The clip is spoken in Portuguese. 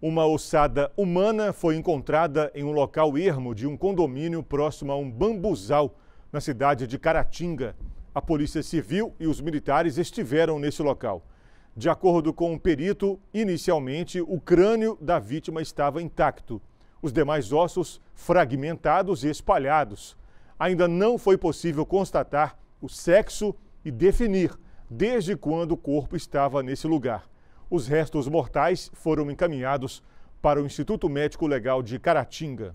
Uma ossada humana foi encontrada em um local ermo de um condomínio próximo a um bambuzal, na cidade de Caratinga. A Polícia Civil e os militares estiveram nesse local. De acordo com um perito, inicialmente o crânio da vítima estava intacto, os demais ossos fragmentados e espalhados. Ainda não foi possível constatar o sexo e definir desde quando o corpo estava nesse lugar. Os restos mortais foram encaminhados para o Instituto Médico Legal de Caratinga.